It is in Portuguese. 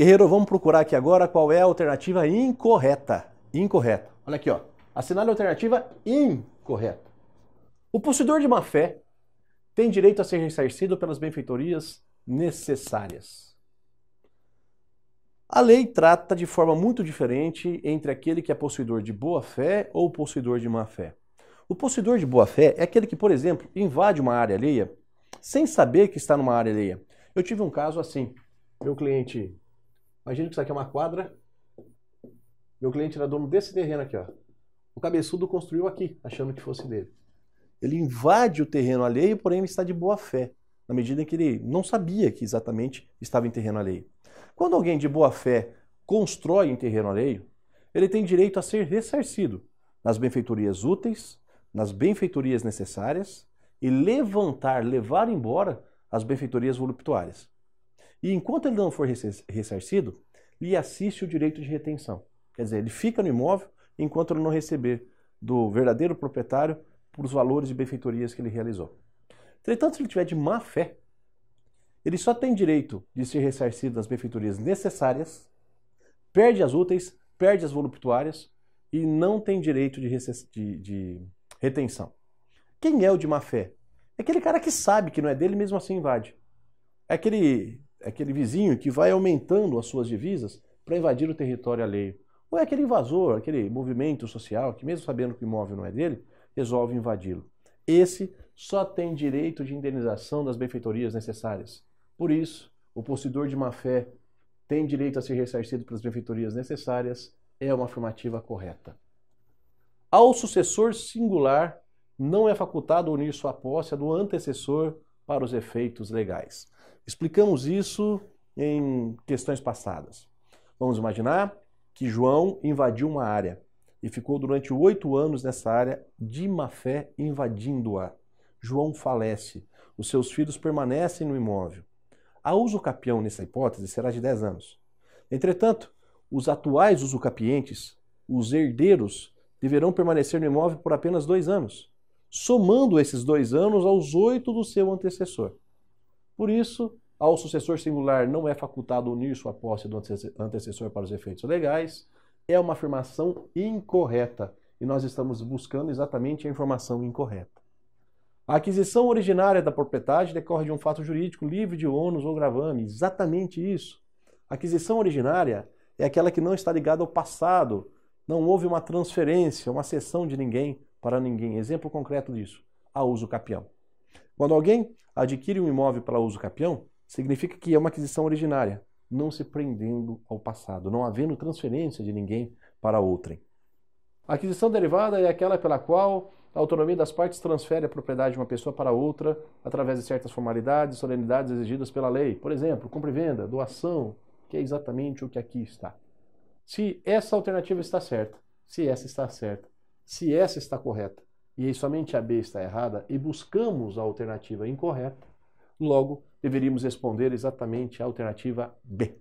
Guerreiro, vamos procurar aqui agora qual é a alternativa incorreta. Incorreta. Olha aqui, ó. Assinale a alternativa incorreta. O possuidor de má fé tem direito a ser ressarcido pelas benfeitorias necessárias. A lei trata de forma muito diferente entre aquele que é possuidor de boa fé ou possuidor de má fé. O possuidor de boa fé é aquele que, por exemplo, invade uma área alheia sem saber que está numa área alheia. Eu tive um caso assim. Meu cliente Imagina que isso aqui é uma quadra. Meu cliente era dono desse terreno aqui, ó. O cabeçudo construiu aqui, achando que fosse dele. Ele invade o terreno alheio, porém está de boa fé, na medida em que ele não sabia que exatamente estava em terreno alheio. Quando alguém de boa fé constrói em terreno alheio, ele tem direito a ser ressarcido nas benfeitorias úteis, nas benfeitorias necessárias e levantar, levar embora as benfeitorias voluptuárias. E enquanto ele não for ressarcido, lhe assiste o direito de retenção. Quer dizer, ele fica no imóvel enquanto ele não receber do verdadeiro proprietário por os valores de benfeitorias que ele realizou. Entretanto, se ele tiver de má fé, ele só tem direito de ser ressarcido das benfeitorias necessárias, perde as úteis, perde as voluptuárias e não tem direito de, de, de retenção. Quem é o de má fé? É aquele cara que sabe que não é dele mesmo assim invade. É aquele é aquele vizinho que vai aumentando as suas divisas para invadir o território alheio. Ou é aquele invasor, aquele movimento social que, mesmo sabendo que o imóvel não é dele, resolve invadi-lo. Esse só tem direito de indenização das benfeitorias necessárias. Por isso, o possuidor de má-fé tem direito a ser ressarcido pelas benfeitorias necessárias, é uma afirmativa correta. Ao sucessor singular, não é facultado unir sua posse do antecessor para os efeitos legais. Explicamos isso em questões passadas. Vamos imaginar que João invadiu uma área e ficou durante oito anos nessa área de má fé invadindo-a. João falece, os seus filhos permanecem no imóvel. A usucapião nessa hipótese será de 10 anos. Entretanto, os atuais usucapientes, os herdeiros, deverão permanecer no imóvel por apenas dois anos, somando esses dois anos aos oito do seu antecessor. Por isso, ao sucessor singular não é facultado unir sua posse do antecessor para os efeitos legais, é uma afirmação incorreta e nós estamos buscando exatamente a informação incorreta. A aquisição originária da propriedade decorre de um fato jurídico livre de ônus ou gravame, exatamente isso. A aquisição originária é aquela que não está ligada ao passado, não houve uma transferência, uma cessão de ninguém para ninguém. Exemplo concreto disso, a uso capião. Quando alguém adquire um imóvel para uso capião, significa que é uma aquisição originária, não se prendendo ao passado, não havendo transferência de ninguém para outrem. A aquisição derivada é aquela pela qual a autonomia das partes transfere a propriedade de uma pessoa para outra através de certas formalidades e solenidades exigidas pela lei. Por exemplo, compra e venda, doação, que é exatamente o que aqui está. Se essa alternativa está certa, se essa está certa, se essa está correta, e somente a B está errada e buscamos a alternativa incorreta, logo deveríamos responder exatamente a alternativa B.